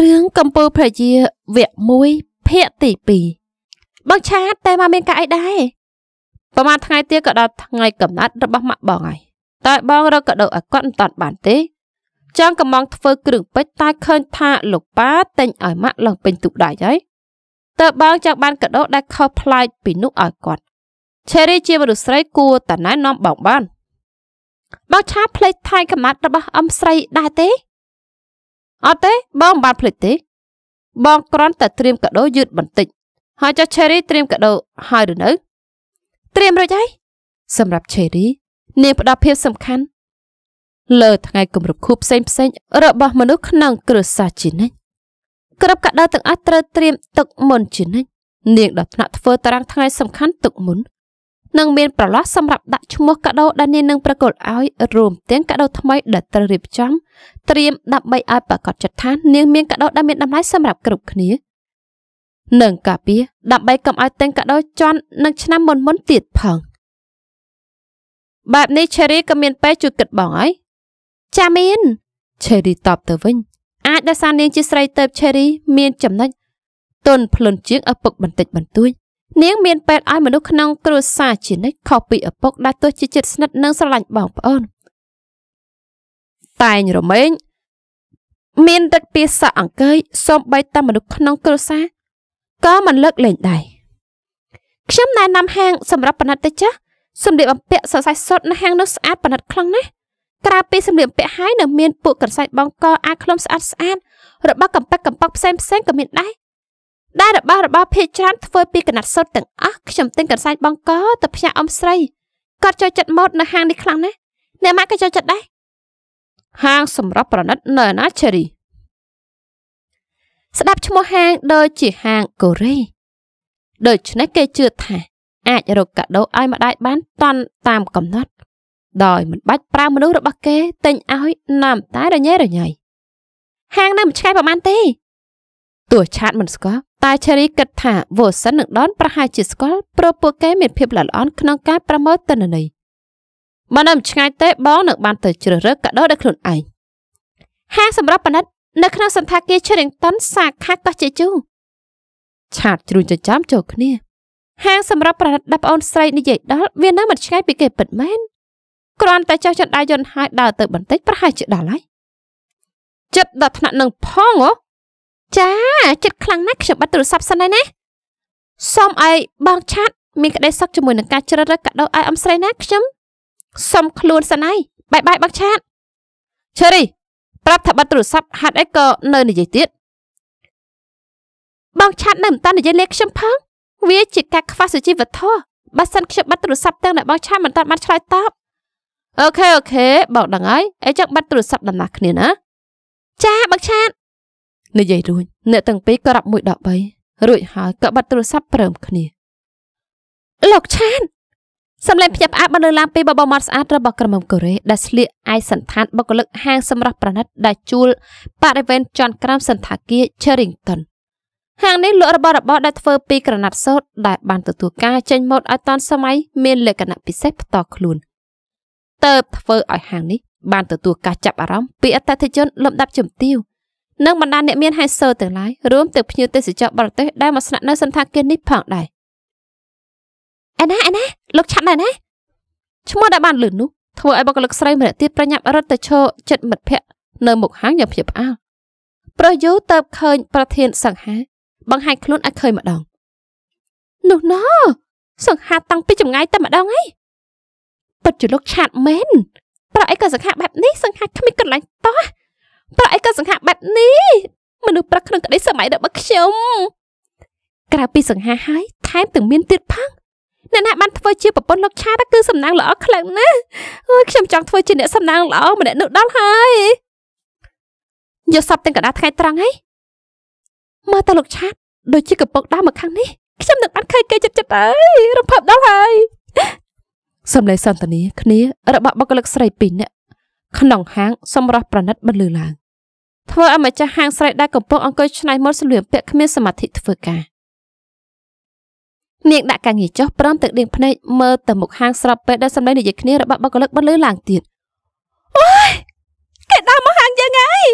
រឿងកំពូលព្រះជាវគ្គ1ភាគទី2បងឆាតតែមកមានការអីដែរប្រហែលថ្ងៃទៀតក៏ដល់ថ្ងៃកំណត់របស់ម៉ាក់បងហើយតែ បងរកកដោឲ្យគាត់មិនតាន់បានទេ ចង់កំងធ្វើគ្រឿងពេជ្រតែឃើញថាលោកប៉ាទិញឲ្យម៉ាក់ឡើងពេញទូដាច់ហើយតើបងចង់បានកដោដែលខុសប្លែកពីនោះឲ្យគាត់ឆេរីជាមនុស្សស្រីគួរតែណែនាំបងបានបងឆាតផ្លេចថៃកំណត់របស់អំស្រីដែរទេអត់ទេ បងមិនបានភ្លេចទេបងគ្រាន់តែត្រៀមកាដូយឺតបន្តិចហើយចុះ Cherry ត្រៀមកាដូហើយឬនៅត្រៀមរួចហើយសម្រាប់ Cherry នាងផ្ដោតភាពសំខាន់លើថ្ងៃគម្រប់ខួបផ្សេងផ្សេងរបស់មនុស្សក្នុងគ្រួសារជានិច្ចគ្រប់កាដូទាំងអស់ត្រូវត្រៀមទុកមុនជានិច្ចនាងដល់ថ្នាក់ធ្វើតារាងថ្ងៃសំខាន់ទុកមុននិងមានប្រឡោះសម្រាប់ដាក់ឈ្មោះកាដូដែលនាងនឹងប្រគល់ឲ្យរួមទាំងកាដូថ្មីដែលត្រូវរៀបចំត្រៀមដើម្បីឲ្យប្រកាសចិត្តថានាងមានកាដូដែលមានតម្លៃសម្រាប់គ្រប់គ្នានិងកាពីដើម្បីកុំឲ្យទាំងកាដូជន់នឹងឆ្នាំមុនមុនទៀតផងបែបនេះឆេរីក៏មានពេលជួយគិតបងហើយចាមានឆេរីតបទៅវិញ អាចដោយសារនាងជាស្រីទៅឆេរី មានចំណុចទុនភ្លុនជាងឪពុកបន្តិចបន្តួចនាងមានពេតឲ្យមនុស្សក្នុង គ្រួសារជានិច្ចខុសពីឪពុកដែលទោះជាចិត្តស្និទ្ធនិងស្រឡាញ់បងប្អូនតែងរមែងមានទឹកពាសៈអង្គើយសូម្បីតែមនុស្សក្នុងគ្រួសារក៏មិនលើកលែងដែរខ្ញុំណែនាំហាង សម្រាប់ប៉និតទៅចាស់សម្លៀកបំពាក់សរសៃសុទ្ធនៅហាងនោះស្អាតប៉និតខ្លាំងណាស់ក្រៅពីសម្លៀកបំពាក់ហើយនៅមានពួកកន្សែងបងកអាឃ្លុំស្អាតស្អាតរបស់កំប៉ាក់កំប៉ុកផ្សេងផ្សេងក៏មានដែរដែលរបស់របរភេកច្រើនធ្វើពីកណាត់សុទ្ធទាំងអស់ខ្ញុំទិញកន្សែងបងកទៅផ្ញើអ៊ំស្រីគាត់ចូលចិត្តម៉ូដនៅហាងនេះខ្លាំងណាស់អ្នកម៉ាក់ក៏ចូលចិត្តដែរហាងសម្រាប់ប្រណិតនៅអាណាឆេរីស្ដាប់ឈ្មោះហាងដូចជាហាងកូរ៉េដូច្នេះគេជឿថាអាចរកកាដូឲ្យម្ដាយបាន តាន់តាមកំណត់ដោយ មិនបាច់ប្រើមនុស្សរបស់គេទិញឲ្យណាំតែរញ៉េរញ៉ៃហាងនៅមិនឆ្ងាយប្រហែលទេទោះឆាតមិនស្គាល់តែឆេរីគិតថាវ៉ូសិននឹងដនប្រហែលជាស្គាល់ព្រោះពួកគេមានភាពល្អល្អន់ក្នុងការប្រមូលទិន្នន័យមិនដើមឆ្ងាយទេបងនឹងបានទៅជ្រើសរើសកាដូដោយខ្លួនឯងហាងសម្រាប់ប៉និតនៅក្នុងសន្តាគារឈិរិងតុនសាខាកោះជេជូឆាតជ្រួញចិញ្ចាំចូលគ្នា ហាងសម្រាប់ប្រណិតដល់ប្អូនស្រីនិយាយដល់វានៅមិនឆ្ងាយពីគេពិតមែនគ្រាន់តែចោះចន្ទដៃយន្តហើយដើរទៅបន្តិចប្រហែលជាដល់ហើយចិត្តដល់ថ្នាក់នឹងផងហ៎ចាចិត្តខ្លាំងណាស់ខ្ញុំបិទទូរស័ព្ទសិនហើយណាសូមឲ្យបងឆាត់មានក្តីសុខជាមួយនឹងការជ្រើសរើសកាដូឲ្យអំស្រីណាខ្ញុំសូមខ្លួនសិនហើយបាយបាយបងឆាត់ឈេរីប្រាប់ថាបិទទូរស័ព្ទហាត់អីក៏នៅនិយាយទៀតបងឆាត់នៅមិនតាន់និយាយលេខខ្ញុំផងវាជាការខ្វះសុជីវធម៌បើសិនខ្ញុំបិទទូរស័ព្ទទាំងដែលបងឆាត់មិនតាន់បានឆ្លើយតបអូខេអូខេបងដឹងហើយអីចឹងបិទទូរស័ព្ទដំណាស់គ្នាណាចាបងឆាត់និយាយរួចអ្នកទាំងពីរក៏រាប់មួយដល់3រួចហើយក៏បិទទូរស័ព្ទព្រមគ្នាលោកឆានសម្លេងភ្ញាក់ផ្អើលបានលើកឡើងពីបបោមាត់ស្អាត របស់ក្រមុំកូរ៉េដែលស្លៀកឯកសណ្ឋានបុគ្គលិកហាងសម្រាប់ប្រណិតដែលជួលបរិវេណជាន់ក្រោមសន្តាគារ Charrington ហាងនេះលក់របស់របរដែលធ្វើពីក្រណាត់សូត្រដែល បានទទួលការចេញម៉ូដឲ្យតាន់សម័យមានលក្ខណៈពិសេសផ្ទាល់ខ្លួនតើបធ្វើឲ្យហាងនេះបានទទួលការចាប់អារម្មណ៍ពីអតិថិជនលំដាប់ជំទាវនិងបណ្ដាអ្នកមានហេតុសើទាំងឡាយរួមទាំងភ្ញៀវទេសចរបរទេសដែលមកស្នាក់នៅសន្តាគារនេះផងដែរអែណាអែណាលោកឆាត់ដែរណាឈ្មោះដែលបានលឺនោះធ្វើឲ្យបុគ្គលិកស្រីម្នាក់ទៀតប្រញាប់រត់ទៅឈរជិតមិត្តភ័ក្ដិនៅមុខហាងយ៉ាងភៀបផ្អើលប្រុសយូទៅឃើញប្រធាន សង្ហាបង្ហាញខ្លួនឲ្យឃើញម្ដងនោះណោសង្ហាតាំងពីចម្ងាយតែម្ដងឯងពិតជាលោកឆាតមែនប្រអីក៏សង្ហាបែបនេះសង្ហាគ្មានកន្លែងតោះប្រអីក៏សង្ហាបែបនេះមនុស្សប្រឹកក្នុងក្តី សម័យរបស់ខ្ញុំក្រៅពីសង្ហាហើយថែមទាំងមានទៀតផងអ្នកណាបានធ្វើជាប្រពន្ធលោកឆាតគឺសំណាងល្អខ្លាំងណាស់អូយខ្ញុំចង់ធ្វើជាអ្នកសំណាងល្អម្នាក់នោះដល់ហើយយកសពទាំងកដាថ្ងៃត្រង់ហីមើលតើលោកឆាតដូចជាកំពុងដើរមកខាងនេះខ្ញុំនឹកបានឃើញគេចិត្តចិត្តអើយរំភើបដល់ហើយសំឡេងសន្ទនាគ្នារបស់បុគ្គលិកស្រីពីរនាក់ក្នុងហាងសម្រាប់ប្រណិតបន្លឺឡើងធ្វើឲ្យម្ចាស់ហាងស្រីដែលកំពុងអង្គុយឆ្នៃម៉ូដសម្លៀកបំពាក់គ្មានសមាធិធ្វើការនាងដាក់ការងារចុះព្រមទាំងដៀងភ្នែកមើលទៅមុខហាងស្របពេលដែលសម្លេងនិយាយគ្នារបស់បុគ្គលិកបន្លឺឡើងទៀតអូយគេដើរមកហាងយើងហើយ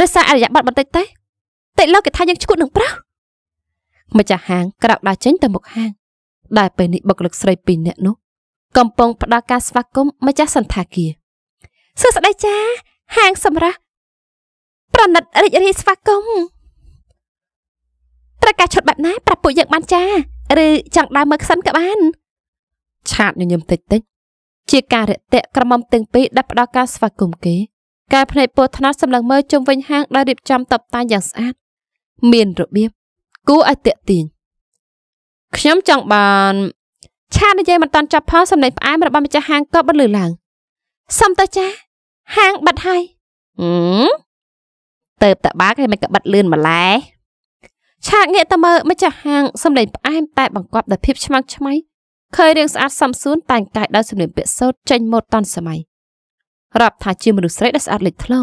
រសារអរិយប័ត្របន្តិចទេតិឡូវគេថាយើងឈួតនឹងប្រោះម្ចាស់ហាង ក្រោកដើរចេញទៅមុខហាងដែលពេលនេះបុគ្គលិកស្រីពីរនាក់នោះ កំពុងផ្ដល់ការស្វាគមន៍ម្ចាស់សន្តាគារសួស្តីចាហាងសម្រាប់ប្រណិតរីករាយស្វាគមន៍ត្រូវការឈុតបែបណា ប្រាប់ពួកយើងបានចាឬចង់ដើរមើលខ្សិនក៏បាន ឆាតញញឹមតិចតិចជាការរាក់ទាក់ក្រមុំទាំងពីរដែលផ្ដល់ការស្វាគមន៍គេកែភ្នែកពោថ្នោតសម្លឹងមើលជុំវិញហាងដែលរៀបចំតុបតែងយ៉ាងស្អាតមានរបៀបគួរឲ្យតាក់ទាញខ្ញុំចង់បានឆាតនិយាយមិនតាន់ចាប់ផងសម្លេងផ្អែមរបស់ម្ចាស់ហាងក៏បិទលឺឡើងសុំទៅចាហាងបាត់ហើយហឹមទៅតបាក់ហើយមិនក៏បាត់លឿនម្ល៉េះឆាកងាកទៅមើលម្ចាស់ហាងសំលេងផ្អែមតែបង្កប់ដោយភាពឆ្មាំងឆ្មៃឃើញរឿងស្អាតសំសួនតែងកាយដោយសំនៀងពាក្យសូត្រចេញម៉ូដតាន់សម័យរាប់ថាជាមនុស្សស្រីដែលស្អាតលេចធ្លោ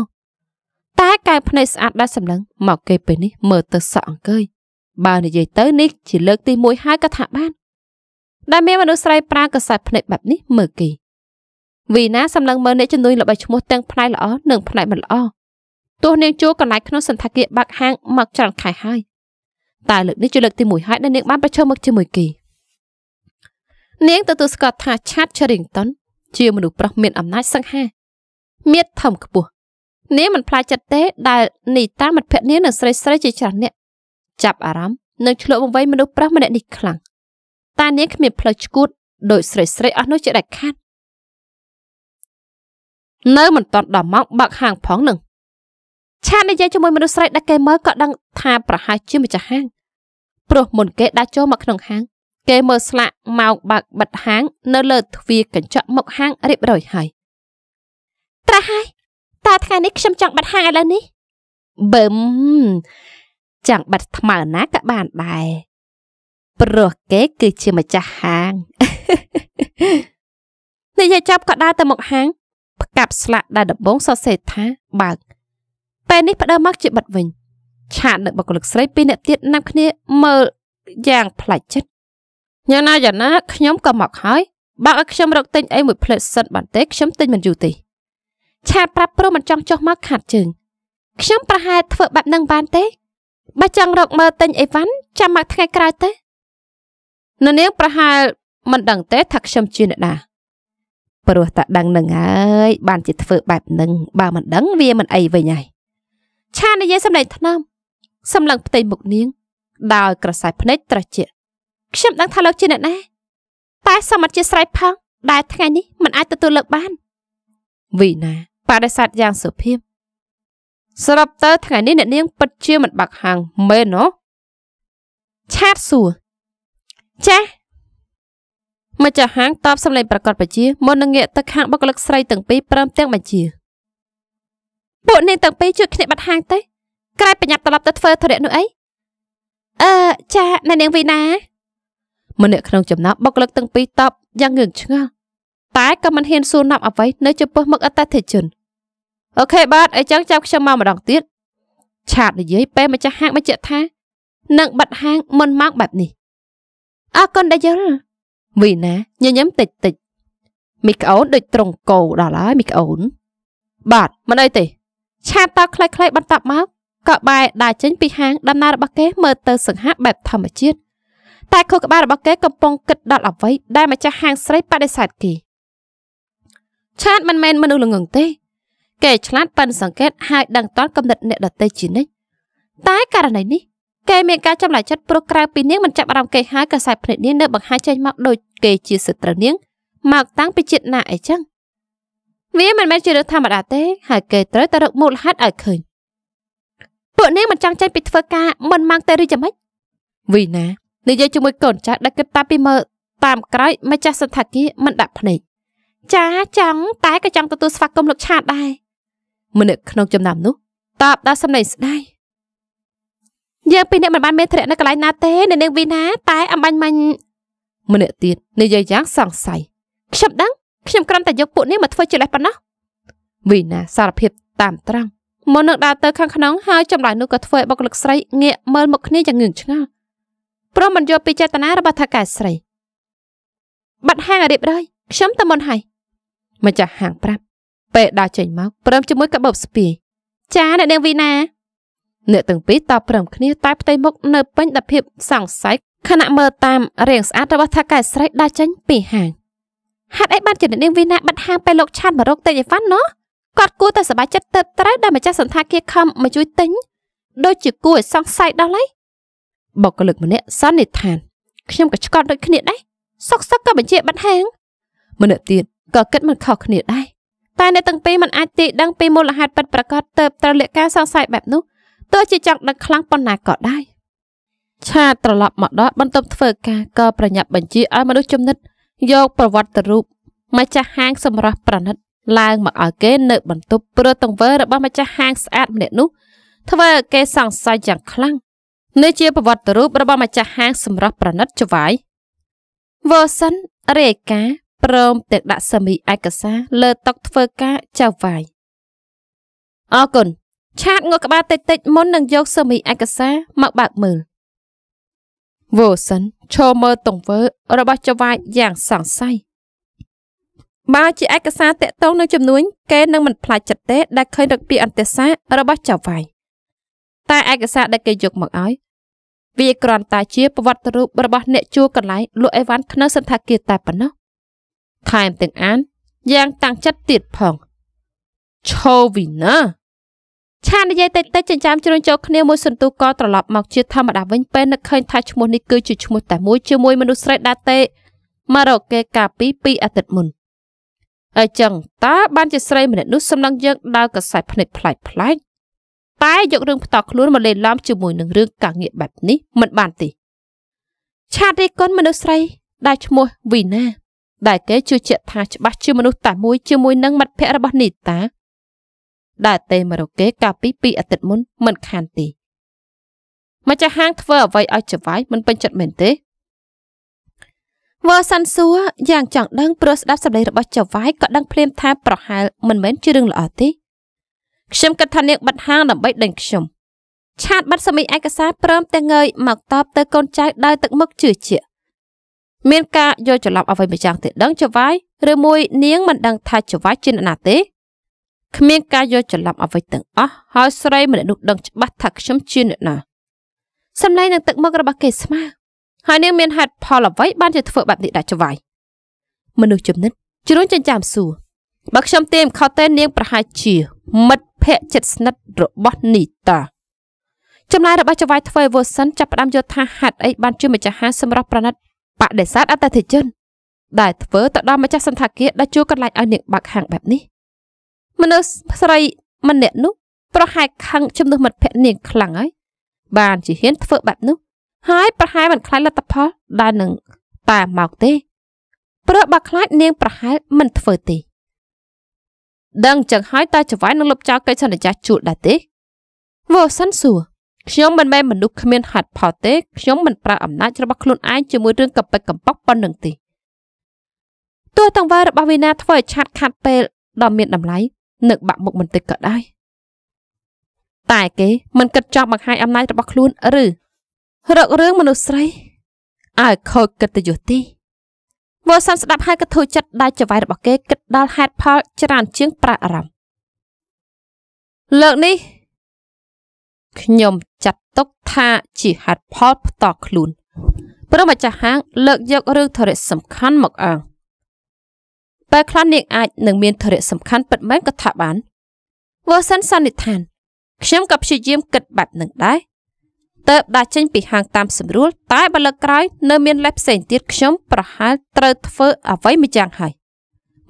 តែកែវភ្នែកស្អាតដែលសម្លឹងមកគេពេលនេះមើលទៅសក់អង្គើយបើនិយាយទៅនេះជាលើកទី1ហើយក៏ថាបាន ដែលមានមនុស្សស្រីប្រាកសែតភ្នែកបែបនេះមើលគេវីណាសម្លឹងមើលអ្នកជំនួយល្បីឈ្មោះទាំងផ្នែកល្អនិងផ្នែកមិនល្អទោះនាងជួកន្លែងក្នុងសន្តាគារបាក់ហាងមកច្រើនខែហើយតែលើកនេះជាលើកទី1ហើយដែលនាងបានប្រឈមមុខជាមួយគេនាងទទួលស្គាល់ថាឆាតឆរិងតុនជា មនុស្សប្រុសមានអំណាចសង្ហាមានធំខ្ពស់នាងមិនផ្លាយចិត្តទេដែលនីតាមិត្តភក្តិនាងនិងស្រីស្រីជាច្រើនអ្នកចាប់អារម្មណ៍និងឆ្លក់បង្វៃមនុស្សប្រុសម្នាក់នេះខ្លាំងតែនាងគ្មានផ្លូវឈួតដោយស្រីស្រីអស់នោះជាដាច់ខាតនៅមិនតាន់ដល់ម៉ោងបើកហាងផងនឹងឆាតនិយាយជាមួយមនុស្សស្រីដែលគេមើលក៏ដឹងថាប្រហែលជាម្ចាស់ហាងព្រោះមុនគេដាក់ចូលមកក្នុងហាង គេមើលស្លាកម៉ោងបើកបិទហាងនៅលើទ្វារកញ្ចក់មុខហាងរៀបរយហើយត្រាស់ហើយតើថ្ងៃនេះខ្ញុំចង់បិទហាងឥឡូវនេះបឹមចង់បិទថ្មើរណាក៏បានដែរព្រោះគេគឺជាម្ចាស់ហាងនិយាយចាប់ក៏ដើរទៅមុខហាងផ្កាប់ស្លាកដែលដំបងសរសេរថាបើកពេលនេះផ្ដើមមកជាបិទវិញ ឆាតនៅបុគ្គលិកស្រីពីរនាក់ទៀតណាប់គ្នាមើលយ៉ាងផ្លាច់ចិត្តយ៉ាងណាយ៉ាងណាខ្ញុំក៏មកហើយ បើឲ្យខ្ញុំរកទិញអីមួយផ្លែសិនបានទេខ្ញុំទិញមិនយូរទេឆាតប្រាប់ព្រមមិនចង់ចុះមកខាត់ជើងខ្ញុំប្រហែលធ្វើបែបនឹងបានទេបើចង់រកមើលទិញអីវ៉ាន់ចាំមកថ្ងៃក្រោយទេនៅនាងប្រហែលមិនដឹងទេថាខ្ញុំជាអ្នកណាព្រោះតែដឹងនឹងហើយបានជាធ្វើបែបនឹងបើមិនដឹងវាមិនអីវិញហើយឆាននិយាយសម្លេងថ្នមសម្លឹងផ្ទៃមុខនាងដោយក្រសែភ្នែកត្រជាខ្ញុំដឹងថាលោកជាអ្នកណាតែសូមអធិស្ឋានផងដែលថ្ងៃនេះមិនអាចទទួលលើកបានវីណាបដិសេធយ៉ាងសុភាពស្រាប់ទៅថ្ងៃនេះអ្នកនាងពិតជាមិនបាក់ហាងមែនណូឆាតសួរចាស់ម្ចាស់ហាងតបសម្លេងប្រកាសប្រជាមុននឹងងាកទៅខាងបុគ្គលិកស្រីទាំងពីរព្រមទាំងបញ្ជាពួកនាងទាំងពីរជួយគ្នាបាត់ហាងទៅក្រែបញ្ញាប់ត្រឡប់ទៅធ្វើធរៈនោះអីអឺចាអ្នកនាងវីណាម្នាក់ក្នុងចំណោមបុគ្គលិកទាំងពីរតបយ៉ាងងឿងឆ្ងល់តែក៏មិនហ៊ានសួរណាប់អ្វីនៅចំពោះមុខអតិថិជនអូខេបាទអីចឹងចាប់ខ្ញុំមកម្ដងទៀតឆាតនិយាយពេលម្ចាស់ហាងបញ្ជាក់ថានឹងបិទហាងមុនម៉ោងបែបនេះអរគុណដែលយល់វីណាញញឹមតិចតិច មីក្រូដូចត្រង់កោដល់ហើយមីក្រូបាទមិនអីទេឆាតតើខ្លីៗបន្តមកក៏បែរដើរចេញពីហាងដំណើររបស់គេមើលទៅសង្ហាបែបធម្មជាតិតែខួរក្បាលរបស់គេកំពុងគិតដល់អ្វីដែលម្ចាស់ហាងស្រីបដិសេធគេឆាតមិនមែនមនុស្សល្ងងទេគេឆ្លាតប៉ិនសង្កេតហើយដឹងតាន់កំណត់អ្នកដតីជានិច្ចតែករណីនេះគេមានការចម្លែកចិត្តព្រោះក្រៅពីនាងមិនចាប់អារម្មណ៍គេហើយក៏សែបភ្នែកនាងនៅបង្ហាញចេញមកដូចគេជាសត្រូវនាងមកតាំងពីជាតិណាអីចឹងវាមិនមែនជារឿងធម្មតាទេហើយគេត្រូវតែរកមូលហេតុឲ្យឃើញពួកនាងមិនចង់ចេញពីធ្វើការមិនម៉ាំងទេឬយ៉ាងម៉េចវីណានិយាយជាមួយកូនចាស់ដែលគិតតាពីមើលតាមក្រោយមកចាស់សន្តាគារមិនដាក់ភ្នែកចាចង់តែក៏ចង់ទទួលស្វាគមន៍លោកឆាតដែរម្នាក់ក្នុងចំណោមនោះតបដល់សំឡេងស្ដាយយើងពីរនាក់មិនបានមានធរៈនៅកន្លែងណាទេនៅនាងវីណាតែអំបាញ់មាញ់ម្នាក់ទៀតនិយាយយ៉ាង សង្ស័យខ្ញុំដឹងខ្ញុំគ្រាន់តែយកពួកនេះមកធ្វើជាលេសប៉ុណ្ណោះវីណាសារភាព តាមត្រង់មុននឹងដើរទៅខាងក្នុងហើយចម្លើយនោះក៏ធ្វើឲ្យបុគ្គលិកស្រីងាកមើលមុខគ្នាយ៉ាងងឿងឆ្ងល់ព្រមមិនយល់ពីចេតនារបស់ថៅកែស្រីបាត់ហាងរៀបរយខ្ញុំទៅមុនហើយម្ចាស់ហាងប្រាប់ពេលដើរចេញមកព្រមជាមួយកាបូបស្ពាយចាអ្នកនាងវីណាអ្នកទាំងពីរតបព្រមគ្នាតែផ្ទៃមុខនៅពេញដភាពសង្ស័យខណៈមើលតាមរាងស្អាតរបស់ថៅកែស្រីដើរចេញពីហាងហេតុអីបានជាអ្នកនាងវីណាបាត់ហាងពេលលោកឆានមករកទេយហ្វាន់ណោះគាត់គួរតែសប្បាយចិត្តទៅត្រូវដែលម្ចាស់សន្តាគារខំមកជួយទិញដូចជាគួរឲ្យសង្ស័យដល់ហើយបុគ្គលិកម្នាក់សន្និដ្ឋាន ខ្ញុំក៏ឆ្កត់ដូចគ្នាដែរសុកសឹកក៏បញ្ជាបាត់ហាងម្នាក់ទៀតក៏គិតមិនខុសគ្នាដែរតែអ្នកទាំងពីរមិនអាចទាយដឹងពីមូលហេតុពិតប្រាកដទៅត្រូវលក្ខការសង្ស័យបែបនោះទោះជាចង់ដឹងខ្លាំងប៉ុណ្ណាក៏ដែរឆាត្រឡប់មកដល់បន្ទប់ធ្វើការក៏ប្រញាប់បញ្ជាឲ្យមនុស្សចំណិតយកប្រវត្តិរូបម្ចាស់ហាងសម្រាប់ប្រណិត ឡើងមកឲ្យគេនៅបន្ទប់ព្រោះទង្វើរបស់ម្ចាស់ហាងស្អាតម្នាក់នោះធ្វើឲ្យគេសង្ស័យយ៉ាងខ្លាំងនេះជាប្រវត្តិរូបរបស់ម្ចាស់ហាងសម្រាប់ប្រណិតចវាយវ៉ឺសិនរាយការព្រមទាំងដាក់សមីឯកសារលើតុធ្វើការចៅវាយអរគុណឆាតងក់ក្បាលតិចតិចមុននឹងយកសៀវមីឯកសារមកបើកមើលវ៉ូសិនឈរមើលទង្វើរបស់ចវាយយ៉ាងសង្ស័យបើជាឯកសារតាក់ទងនឹងចំនួនគេនឹងមិនផ្លាច់ចិត្តទេដែលឃើញរកពីអន្តេសារបស់ចវាយតែឯកសារដែលគេយកមកឲ្យ វាគ្រាន់តែជាប្រវត្តិរូបរបស់អ្នកជួលកន្លែងលក់អីវ៉ាន់នៅសន្តាគារតែប៉ុណ្ណោះថែមទាំងអានយ៉ាងតាំងចិត្តទៀតផងឈូវីណាឆានិយាយតិចតិចចិញ្ចាមជ្រុញចូលគ្នាមួយសន្ទុះក៏ត្រឡប់មកជាធម្មតាវិញពេលនឹកឃើញថាឈ្មោះនេះគឺជាឈ្មោះតែមួយជាមួយមនុស្សស្រីដាតេមករកគេកាលពី2អាទិត្យមុនអញ្ចឹងតើបានជាស្រីម្នាក់នោះសំឡឹងយើងដើរកសែតភ្នែកផ្លាច់ផ្លាច់តែយករឿងផ្ទាល់ខ្លួនមកលេឡំជាមួយនឹងរឿងកាងារបែបនេះមិនបានទេឆាតរីគុណមនុស្សស្រីដែលឈ្មោះវីណាដែលគេជឿជាក់ថាច្បាស់ជាមនុស្សតែមួយជាមួយនឹងមិត្តភក្តិរបស់នីតាដែលតេម៉ារូកេកាលពី2អាទិត្យមុនមិនខានទេម្ចាស់ហាងធ្វើអ្វីឲ្យចវាយមិនពេញចិត្តមែនទេវ៉ាសាន់សួរយ៉ាង ចង់ដឹងព្រោះស្ដាប់សម្លេងរបស់ចវាយក៏ដឹងភ្លាមថាប្រហែលមិនមែនជារឿងល្អទេខ្ញុំគិតថានាងបាត់ហាងដើម្បីដេញខ្ញុំឆាតបាត់សមីឯកសារព្រមទាំងងើយមកតបទៅកូនចៅដោយទឹកមុខជឿជាក់មានការយល់ច្រឡំអ្វីម្យ៉ាងទៀតដឹងចវាយឬមួយនាងមិនដឹងថាចវាយជាអ្នកណាទេគ្មានការយល់ច្រឡំអ្វីទាំងអស់ហើយស្រីម្នាក់នោះដឹងច្បាស់ថាខ្ញុំជាអ្នកណាសម្លេងនឹងទឹកមុខរបស់គេស្មើហើយនាងមានហេតុផលអ្វីបានជាធ្វើបែបនេះដែរចវាយមនុស្សចំណិតជ្រួញចិញ្ចាមសួរបើខ្ញុំទាមខុសទេនាងប្រហែលជាមិត្តភក្តិជិតស្និទ្ធរបស់នីតាចំណាយរបស់ចវាយធ្វើវ៉ូសិនចាប់ផ្ដើមយល់ថាហេតុអីបានជាម្ចាស់ហាងសម្រាប់ប្រណិតបដិសេធអតិថិជនដែលធ្វើទៅដល់ម្ចាស់សន្តាគារដែលជួលកន្លែងឲ្យនាងបើកហាងបែបនេះមនុស្សស្រីម្នាក់នោះប្រហែលខឹងជំនួសមិត្តភក្តិនាងខ្លាំងហើយបានជាហ៊ានធ្វើបែបនោះហើយប្រហែលមិនខ្លាចលទ្ធផលដែលនឹងតាមមកទេព្រោះបើខ្លាចនាងប្រហែលមិនធ្វើទេដឹងចឹងហើយតើចង្វាយនឹងលុបចោលកិច្ចសន្យាជួលដែរទេវ៉ូសិនសួរខ្ញុំមិនមែនមនុស្សគ្មានហេតុផលទេខ្ញុំមិនប្រើអំណាចរបស់ខ្លួនឯងជាមួយរឿងកប៉ិកកំប៉ុកប៉ុណ្្នឹងទេទោះតង្វើរបស់វីណាធ្វើឲ្យឆាត់ខាត់ពេលដ៏មានតម្លៃនឹកបាក់មុខបន្តិចក៏ដែរតែគេមិនគិតចង់បង្ហាញអំណាចរបស់ខ្លួនឬរករឿងមនុស្សស្រីឲ្យខូចកិត្តិយសទីវ៉ាសានស្ដាប់ហើយក៏ធូរចិត្តដែលចវាយរបស់គេគិតដល់ហេតុផលច្រើនជាងប្រាអារម្មណ៍លើកនេះខ្ញុំចាត់ទុកថាជាហេតុផលផ្ទាល់ខ្លួនព្រមម្ចាស់ហាង លើក យករឿងធរៈសំខាន់មកអាងតែខ្លះនាងអាចនឹងមានធរៈសំខាន់ពិតមែនក៏ថាបានវើសិនសន្និដ្ឋាន ខ្ញុំក៏ព្យាយាមគិតបែបនឹងដែរតើបដាចេញពីហាងតាមស្រួលតែបើលើកក្រោយនៅមានលេសផ្សេងទៀតខ្ញុំប្រហែលត្រូវធ្វើអ្វីមួយយ៉ាងហើយ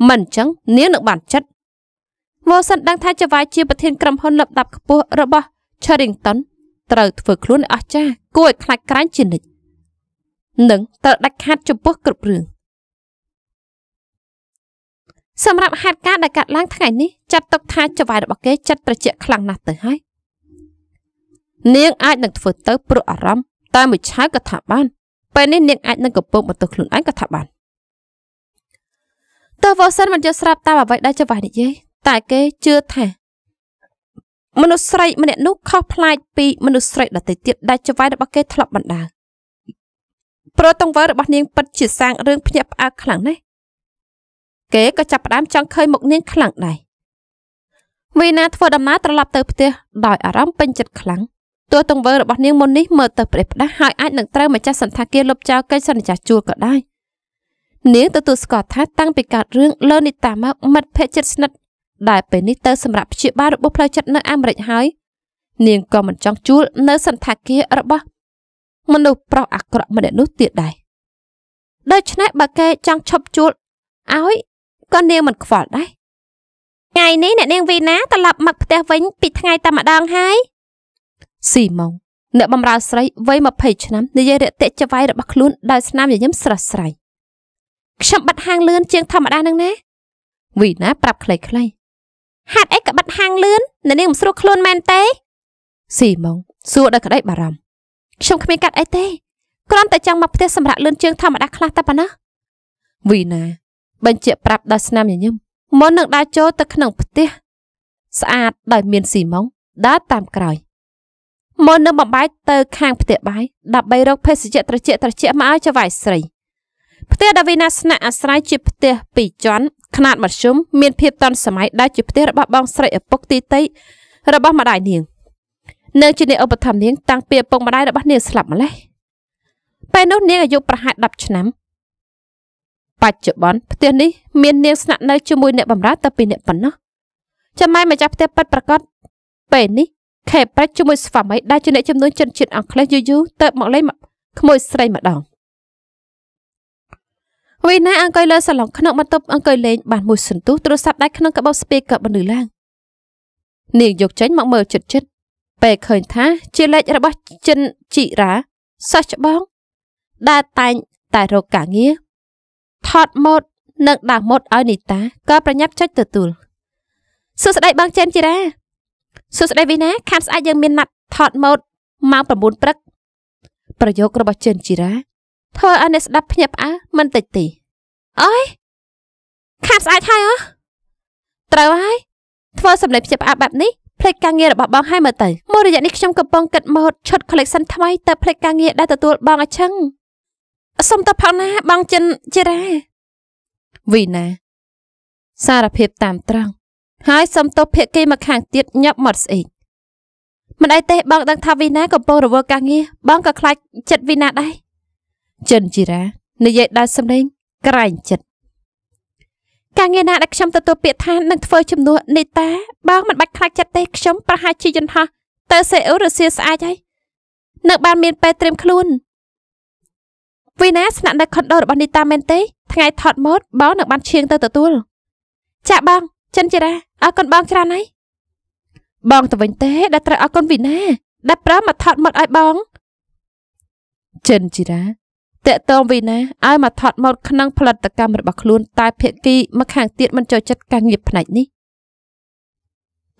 មិនអញ្ចឹងនាងនឹងបានចិត្តវ៉ូសិនដឹងថាចវាយជាប្រធានក្រុមហ៊ុនលំដាប់ខ្ពស់របស់ Charrington ត្រូវធ្វើខ្លួនឲ្យអស្ចារ្យគួរឲ្យខ្លាចក្រែងជានិច្ចនឹងត្រូវដាច់ខាតចំពោះគ្រប់រឿងសម្រាប់ហេតុការណ៍ដែលកើតឡើងថ្ងៃនេះចាត់ទុកថាចវាយរបស់គេចិត្តត្រជាក់ខ្លាំងណាស់ទៅហើយនាង អាចនឹងធ្វើទៅព្រោះអារម្មណ៍តែមួយឆៅក៏ថាបាន ពេលនេះ នាងអាចនឹងកំពុងបន្ទោសខ្លួនឯងក៏ថាបានតើវ៉ាសិនមិនយកស្រាប់តាមអ្វីដែលចវាយនិយាយតែគេជឿថាមនុស្សស្រីម្នាក់នោះខុសប្លែកពីមនុស្សស្រីដទៃទៀតដែលចវាយរបស់គេធ្លាប់បណ្ដាលប្រតង្វើរបស់នាងពិតជាសាងរឿងភ្ញាក់ផ្អើលខ្លាំងណាស់គេក៏ចាប់ផ្ដើមចង់ឃើញមុខនាងខ្លាំងដែរវីណាធ្វើដំណើរត្រឡប់ទៅផ្ទះដោយអារម្មណ៍ពេញចិត្តខ្លាំងទោះទង្វើរបស់នាងមុននេះមើលទៅប្រេះផ្ដាស់ហើយអាចនឹងត្រូវម្ចាស់សន្តាគារលុបចោលកិច្ចសន្យាជួលក៏ដែរនាងទទួលស្គាល់ថាតាំងពីកើតរឿងលើនីតាមកមិត្តភ័ក្ដិជិតស្និទ្ធដែលពេលនេះទៅសម្រាប់ព្យាបាលរបួសផ្លូវចិត្តនៅអាមេរិកហើយនាងក៏មិនចង់ជួលនៅសន្តាគាររបស់ មនុស្សប្រុសអាក្រក់ម្នាក់នោះទៀតដែរដូច្នេះបើគេចង់ឈប់ជួលឲ្យក៏នាងមិនខ្វល់ដែរថ្ងៃនេះអ្នកនាងវីណាត្រឡប់មកផ្ទះវិញពីថ្ងៃតែម្ដងហើយស៊ីម៉ុងអ្នកបំរើស្រីវ័យ20ឆ្នាំនិយាយរាក់ទាក់ចវាយរបស់ខ្លួនដោយស្នាមញញឹមស្រស់ស្រាយខ្ញុំបាត់ហាងលឿនជាងធម្មតានឹងណា វីណាប្រាប់ខ្លីៗហាត់អីក៏បាត់ហាងលឿនអ្នកនាងមិនស្រួលខ្លួនមែនទេស៊ីម៉ុងសួរដោយក្តីបារម្ភខ្ញុំគ្មានកាត់អីទេគ្រាន់តែចង់មកផ្ទះសម្រាប់លឿនជាងធម្មតាខ្លះតែប៉ុណ្ណោះវីណាបញ្ជាក់ប្រាប់ដល់ស្នាមញញឹមមុននឹងដើរចូលទៅក្នុងផ្ទះស្អាតដោយមានស៊ីម៉ុងដើរតាមក្រោយមុននឹងបំបាយទៅខាងផ្ទះបាយដើម្បីរកភេសជ្ជៈត្រជាក់ត្រជាក់មកឲ្យចៅវាយស្រីផ្ទះដាវីណាស្នាក់អាស្រ័យជាផ្ទះពីរជាន់ຂ្នាតមធ្យមមានភាពទាន់សម័យដែលជាផ្ទះរបស់បងស្រីឪពុកទីតីរបស់ម្ដាយនាងនៅជាអ្នកឧបត្ថម្ភនាងតាំងពីឪពុកម្ដាយរបស់នាងស្លាប់ម្លេះពេលនោះនាងអាយុប្រហែល10ឆ្នាំបច្ចុប្បន្នផ្ទះនេះមាននាងស្នាក់នៅជាមួយអ្នកបម្រើតែពីរនាក់ប៉ុណ្ណោះចាំម៉ែម្ចាស់ផ្ទះប៉ិតប្រកាសពេលនេះ ខេប្រាច់ជាមួយស្វាមីដែលជាអ្នក ចំនួនជនជាតិអង់គ្លេសយូយូទៅមកលេងក្មួយស្រីម្ដងវីណាអង្គុយលើសាឡុងក្នុងបន្ទប់អង្គុយលេងបានមួយសន្ទុះទូរស័ព្ទដៃក្នុងកាបូបស្ពីកក៏បន្លឺឡើងនាងយកចេញមកមើលចិត្តចិត្តពេលឃើញថា ជាលេខរបស់ចិនជីរ៉ាសោះច្បងដែលតែងតែរកការងារថតម៉ូតនិងដាស់ម៉ូតឲ្យនីតាក៏ប្រញាប់ចុចទទួលសួស្តីបងចែនជីរ៉ាសួស្តីវីណាខាងស្អែកយើងមានណាត់ថតម៉ូតម៉ោង9ព្រឹក ប្រយោគរបស់ចែនជីរ៉ាធ្វើឲ្យអ្នកស្ដាប់ភ្ញាក់ផ្អើលមិនតិចទេអើយខាងស្អែកហើយអោះត្រូវហើយធ្វើសម្លេងភ្ញាក់ផ្អើលបែបនេះផ្លេចការងាររបស់បងហើយមើលទៅមួយរយៈនេះខ្ញុំកំពុងគិតម៉ូតឈុត collection ថ្មីទៅផ្លេចការងារដែលទទួលបងឲ្យឆឹងសុំតផងណាបងចិនចេរ៉ាវីណា សារភាពតាមត្រង់ហើយសុំទោសភក្តីមកខាងទៀតញាប់មកស្អេកមិនអីទេបងដឹងថាវីណាកំពុងរវល់ការងារបងក៏ខ្លាចចិត្តវីណាដែរចិនជីរ៉ានិយាយដោយសំឡេងក្រែងចិត្តការងារណាដែលខ្ញុំទទួលពាក្យថានឹងធ្វើជំនួសនីតាបងមិនបាច់ខ្លាចចិត្តទេខ្ញុំប្រហែលជាយន្តហោះទៅសេអ៊ូរសៀស្អាតហើយនៅ បានមានពេលត្រៀមខ្លួនវីណាស្នាក់នៅខុនដូរបស់នីតាមែនទេថ្ងៃថតម៉ូតបងនឹងបានឈៀងទៅទទួលចាក់បងចិនចិរាអរគុណបងច្រើនហើយបងទៅវិញទេដែលត្រូវអរគុណវីណាដែលប្រើមកថតម៉ូតឲ្យបងចិនជីរាតេតងវីណាឲ្យមកថតម៉ូតក្នុងផលិតកម្មរបស់ខ្លួនតែភិក្ខីមកខាងទៀតមិនចូលចិត្តការងារផ្នែកនេះ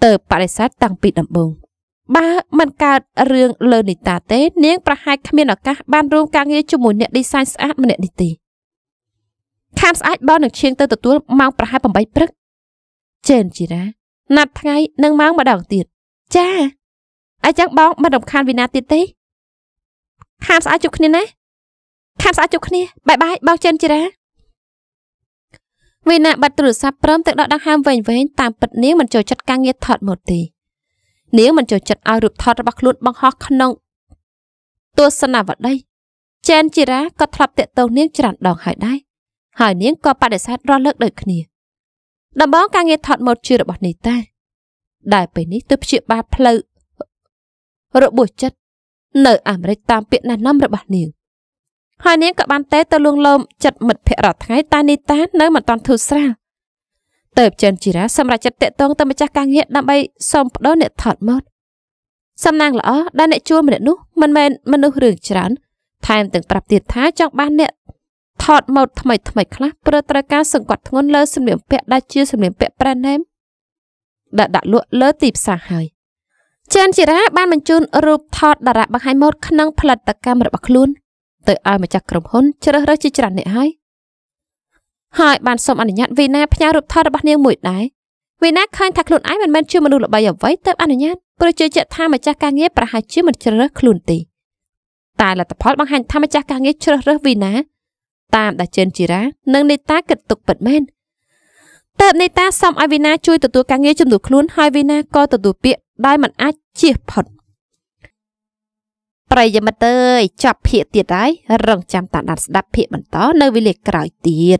តើបរិស័ទតាំងពីដំបូងបើមិនកើតរឿងលើនីតាទេ នាងប្រហែលគ្មានឱកាស បានរួមការងារជាមួយអ្នក design ស្អាតម្នាក់នេះទេខាមស្អាតបើនឹងឈៀងទៅទទួលម៉ោងប្រហែល8ព្រឹកចេនជីរ៉ាណាត់ថ្ងៃនឹងម៉ោងម្ដងទៀតចាអញ្ចឹងបងមិនរំខានវិណាទៀតទេខាមស្អាតជួបគ្នាណាខាមស្អាតជួបគ្នាបាយបាយបងចេនជីរ៉ាវិណាបាត់ទូរស័ព្ទព្រមទាំងដកដង្ហើមវែងៗតាមពិតនាងមិនចូលចិត្តការងារថតម៉ូតទេនាងមិនចូលចិត្តឲ្យរូបថតរបស់ខ្លួនបង្ហោះក្នុងទស្សនវដ្ដីចែនជីរ៉ាក៏ធ្លាប់តាក់ទងនាងច្រើនដងហើយដែរហើយនាងក៏បដិសេធរាល់លើកដូចគ្នាដំបងការងារថតម៉ូតជឿរបស់នីតាដែលពេលនេះទៅព្យាបាលផ្លូវរបួសចិត្តនៅអាមេរិកតាមពាក្យណែនាំរបស់នាងហើយនាងក៏បានតែទៅលួងលោមចិត្តមិត្តភក្តិរាល់ថ្ងៃតែនីតានៅមិនតាន់ធូរស្រាលទៅចិនជីរ៉ាសម្រាប់ចិត្តតេតងទៅម្ចាស់ការងារដើម្បីសុំបដូរអ្នកថតម៉ូដសំណាងល្អដែលអ្នកជួលម្នាក់នោះមិនមែនមនុស្សរឿងច្រើនថែមទាំងប្រាប់ទៀតថាចង់បានអ្នកថតម៉ូដថ្មីថ្មីខ្លះព្រោះត្រូវការសង្កត់ធ្ងន់លើសម្លៀកបំពាក់ដែលជាសម្លៀកបំពាក់ brand name ដែលដាក់លក់លើទីផ្សារហើយចានជីរ៉ាបានបញ្ជូនរូបថតតារាបង្ហាញម៉ូដក្នុងផលិតកម្មរបស់ខ្លួន ទៅឲ្យម្ចាស់ក្រុមហ៊ុនជ្រើសរើសជាច្រើនអ្នកហើយហើយបានសូមអនុញ្ញាតវីណាផ្ញើរូបថតរបស់នាងមួយដែរវីណាឃើញថាខ្លួនឯងមិនមែនជាមនុស្សល្បីអ្វីទៅអនុញ្ញាតព្រោះជឿជាក់ថាម្ចាស់ការងារប្រហែលជាមិនជ្រើសរើសខ្លួនទេតែលទ្ធផលបង្ហាញថាម្ចាស់ការងារជ្រើសរើសវីណាតាមដែលជិនជីរ៉ានិងនេតាគិតទុកពិតមែនតើបនេតាសុំឲ្យវីណាជួយទទួលការងារជំនួសខ្លួន ហើយវីណាក៏ទទួលពាក្យដោយមិនអាចជៀសផុតប្រិយមិត្តអើយចប់ភាកទៀតហើយរងចាំតាមដានស្ដាប់ភាកបន្តនៅវេលាក្រោយទៀត